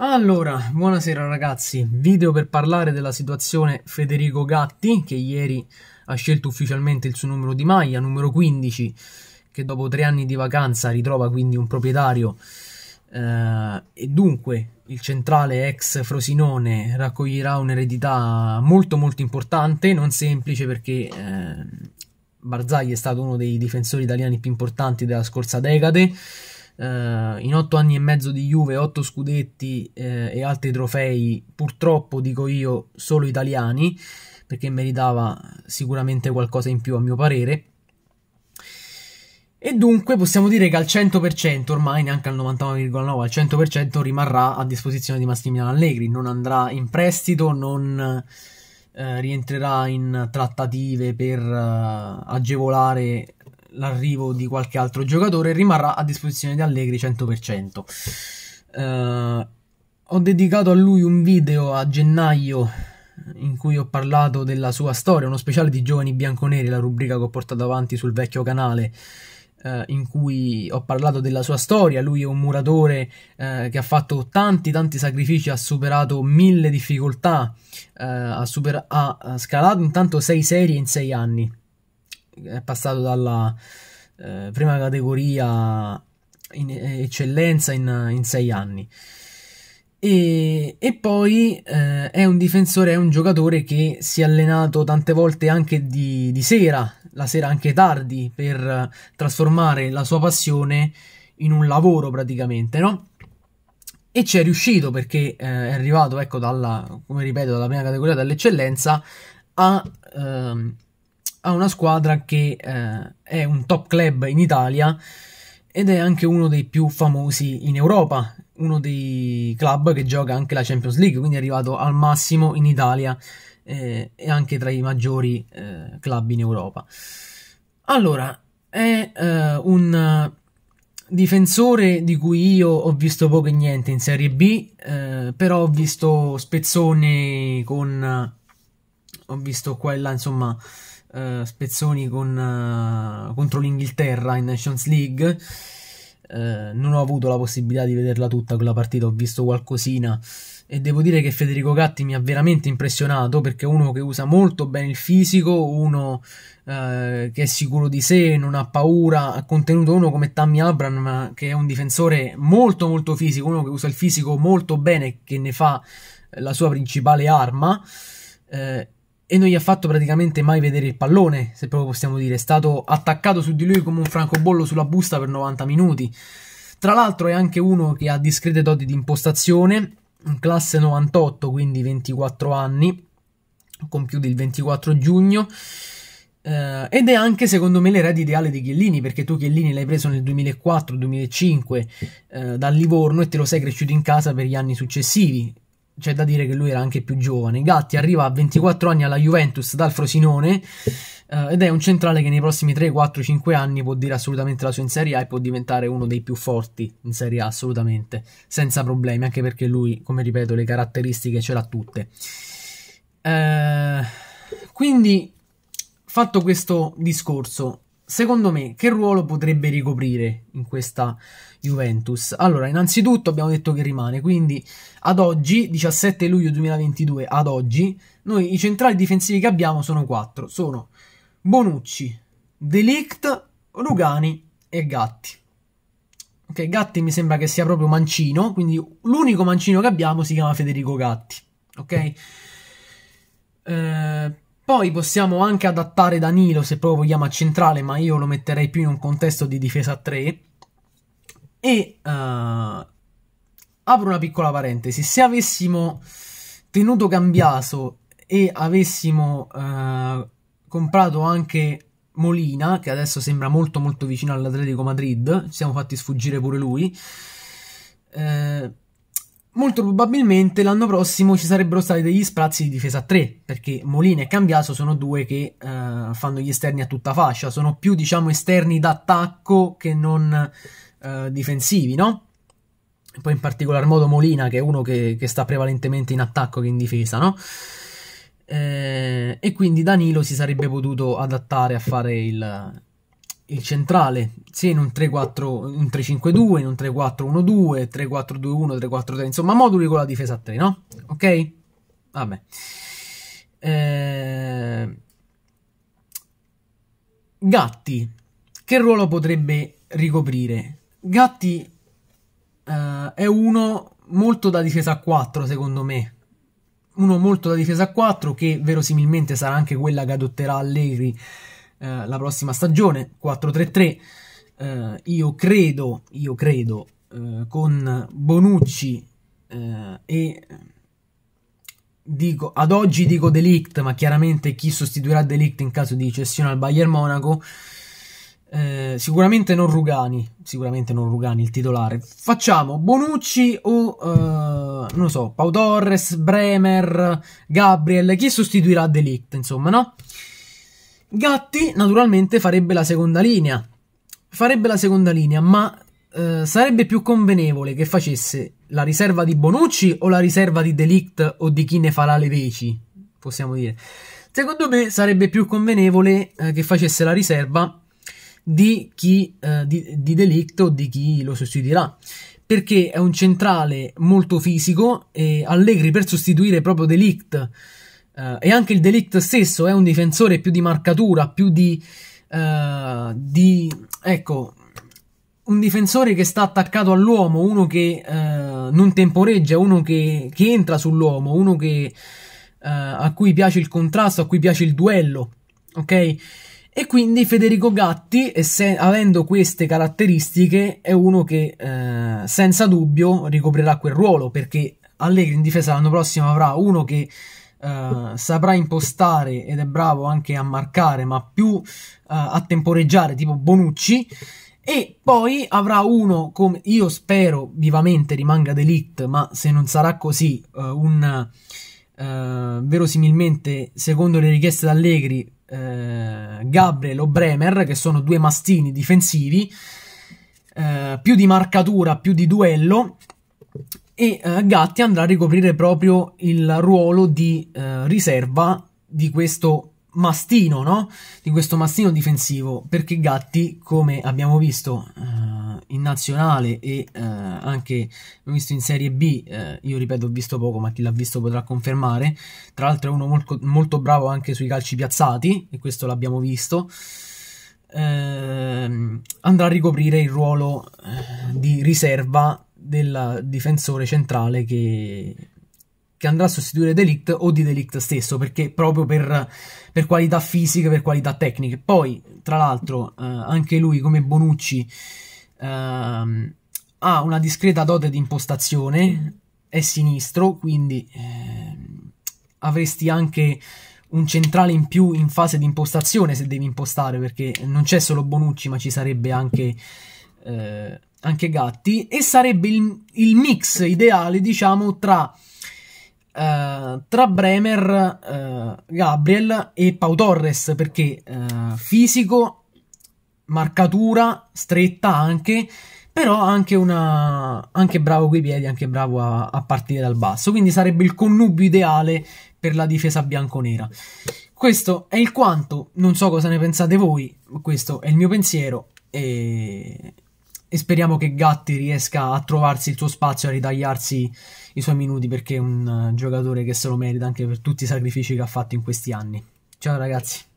Allora, buonasera ragazzi, video per parlare della situazione Federico Gatti che ieri ha scelto ufficialmente il suo numero di maglia, numero 15, che dopo tre anni di vacanza ritrova quindi un proprietario eh, e dunque il centrale ex Frosinone raccoglierà un'eredità molto molto importante, non semplice perché eh, Barzagli è stato uno dei difensori italiani più importanti della scorsa decade Uh, in otto anni e mezzo di Juve, otto scudetti eh, e altri trofei, purtroppo dico io, solo italiani, perché meritava sicuramente qualcosa in più a mio parere. E dunque possiamo dire che al 100%, ormai neanche al 99,9, al 100% rimarrà a disposizione di Massimiliano Allegri, non andrà in prestito, non eh, rientrerà in trattative per eh, agevolare l'arrivo di qualche altro giocatore rimarrà a disposizione di Allegri 100%. Uh, eh, ho dedicato a lui un video a gennaio in cui ho parlato della sua storia, uno speciale di giovani bianconeri, la rubrica che ho portato avanti sul vecchio canale. Eh, in cui ho parlato della sua storia, lui è un muratore uh, che ha fatto tanti tanti sacrifici, ha superato mille difficoltà, uh, ha, super- ha scalato intanto sei serie in sei anni, è passato dalla eh, prima categoria in eh, eccellenza in, in sei anni. E, e poi eh, è un difensore, è un giocatore che si è allenato tante volte anche di, di sera, la sera anche tardi, per trasformare la sua passione in un lavoro praticamente, no? E ci è riuscito perché eh, è arrivato, ecco, dalla, come ripeto, dalla prima categoria dell'eccellenza a... Ehm, a una squadra che eh, è un top club in Italia ed è anche uno dei più famosi in Europa, uno dei club che gioca anche la Champions League, quindi è arrivato al massimo in Italia eh, e anche tra i maggiori eh, club in Europa. Allora, è eh, un difensore di cui io ho visto poco e niente in Serie B, eh, però ho visto spezzoni con... ho visto qua e là, insomma, uh, spezzoni con, uh, contro l'Inghilterra in Nations League. Uh, non ho avuto la possibilità di vederla tutta quella partita, ho visto qualcosina e devo dire che Federico Gatti mi ha veramente impressionato perché è uno che usa molto bene il fisico, uno eh, che è sicuro di sé, non ha paura, ha contenuto uno come Tammy Abram che è un difensore molto molto fisico, uno che usa il fisico molto bene, che ne fa la sua principale arma. Eh, e non gli ha fatto praticamente mai vedere il pallone, se proprio possiamo dire, è stato attaccato su di lui come un francobollo sulla busta per 90 minuti. Tra l'altro è anche uno che ha discrete doti di impostazione, classe 98, quindi 24 anni, compiuti il 24 giugno, eh, ed è anche secondo me l'erede ideale di Chiellini, perché tu Chiellini l'hai preso nel 2004-2005 eh, dal Livorno e te lo sei cresciuto in casa per gli anni successivi c'è da dire che lui era anche più giovane. Gatti arriva a 24 anni alla Juventus dal Frosinone eh, ed è un centrale che nei prossimi 3, 4, 5 anni può dire assolutamente la sua in Serie A e può diventare uno dei più forti in Serie A assolutamente, senza problemi, anche perché lui, come ripeto, le caratteristiche ce l'ha tutte. Eh, quindi, fatto questo discorso, secondo me, che ruolo potrebbe ricoprire in questa Juventus? Allora, innanzitutto abbiamo detto che rimane, quindi ad oggi, 17 luglio 2022, ad oggi, noi i centrali difensivi che abbiamo sono quattro, sono Bonucci, Delict, Rugani e Gatti. Ok, Gatti mi sembra che sia proprio mancino, quindi l'unico mancino che abbiamo si chiama Federico Gatti, ok? Eh poi possiamo anche adattare Danilo se proprio vogliamo a centrale, ma io lo metterei più in un contesto di difesa a 3. E uh, apro una piccola parentesi, se avessimo tenuto Gambiaso e avessimo uh, comprato anche Molina, che adesso sembra molto molto vicino all'Atletico Madrid, ci siamo fatti sfuggire pure lui. Uh, Molto probabilmente l'anno prossimo ci sarebbero stati degli sprazzi di difesa a 3, perché Molina e Cambiaso sono due che eh, fanno gli esterni a tutta fascia, sono più diciamo esterni d'attacco che non eh, difensivi, no? Poi in particolar modo Molina, che è uno che, che sta prevalentemente in attacco che in difesa, no? Eh, e quindi Danilo si sarebbe potuto adattare a fare il, il centrale, sia in un 3-4, in un 3-5-2, in un 3-4-1-2, 3-4-2-1, 3-4-3, insomma moduli con la difesa a 3, no? Ok? Vabbè. Eh... Gatti, che ruolo potrebbe ricoprire? Gatti eh, è uno molto da difesa a 4, secondo me. Uno molto da difesa a 4 che verosimilmente sarà anche quella che adotterà Allegri eh, la prossima stagione, 4-3-3. Eh, io credo, io credo, eh, con Bonucci eh, e dico, ad oggi dico Delict, ma chiaramente chi sostituirà Delict in caso di cessione al Bayern Monaco... Eh, sicuramente non Rugani, sicuramente non Rugani il titolare. Facciamo Bonucci o eh, non lo so, Pau Torres, Bremer, Gabriel, chi sostituirà Delict, insomma, no? Gatti naturalmente farebbe la seconda linea, farebbe la seconda linea, ma eh, sarebbe più convenevole che facesse la riserva di Bonucci o la riserva di Delict o di chi ne farà le veci, possiamo dire. Secondo me sarebbe più convenevole eh, che facesse la riserva di chi eh, di, di Delict o di chi lo sostituirà perché è un centrale molto fisico e Allegri per sostituire proprio Delict Uh, e anche il Delict stesso è un difensore più di marcatura, più di, uh, di ecco, un difensore che sta attaccato all'uomo, uno che uh, non temporeggia, uno che, che entra sull'uomo, uno che, a cui piace il contrasto, a cui piace il duello, ok? E quindi Federico Gatti, avendo queste caratteristiche, è uno che senza dubbio ricoprirà quel ruolo, perché Allegri in difesa l'anno prossimo avrà uno che eh, saprà impostare ed è bravo anche a marcare, ma più uh, a temporeggiare, tipo Bonucci. E poi avrà uno, come io spero vivamente rimanga d'elite, ma se non sarà così, uh, un verosimilmente, secondo le richieste d'Allegri, Allegri, Gabriel o Bremer, che sono due mastini difensivi, più di marcatura, più di duello e eh, Gatti andrà a ricoprire proprio il ruolo di eh, riserva di questo mastino, no? Di questo mastino difensivo, perché Gatti, come abbiamo visto eh, in nazionale e eh, anche visto in Serie B, eh, io ripeto ho visto poco, ma chi l'ha visto potrà confermare, tra l'altro è uno molto, molto bravo anche sui calci piazzati, e questo l'abbiamo visto, ehm, andrà a ricoprire il ruolo eh, di riserva del difensore centrale che, che andrà a sostituire Delict o di Delict stesso, perché proprio per, per qualità fisica, per qualità tecniche. Poi, tra l'altro, eh, anche lui come Bonucci eh, ha una discreta dote di impostazione, è sinistro, quindi eh, avresti anche un centrale in più in fase di impostazione se devi impostare, perché non c'è solo Bonucci, ma ci sarebbe anche eh, anche gatti, e sarebbe il, il mix ideale, diciamo, tra, eh, tra Bremer, eh, Gabriel e Pau Torres, perché eh, fisico, marcatura, stretta anche, però anche, una, anche bravo coi piedi, anche bravo a, a partire dal basso, quindi sarebbe il connubio ideale per la difesa bianconera. Questo è il quanto, non so cosa ne pensate voi, questo è il mio pensiero e e speriamo che Gatti riesca a trovarsi il suo spazio, a ritagliarsi i suoi minuti perché è un eh, giocatore che se lo merita anche per tutti i sacrifici che ha fatto in questi anni. Ciao ragazzi.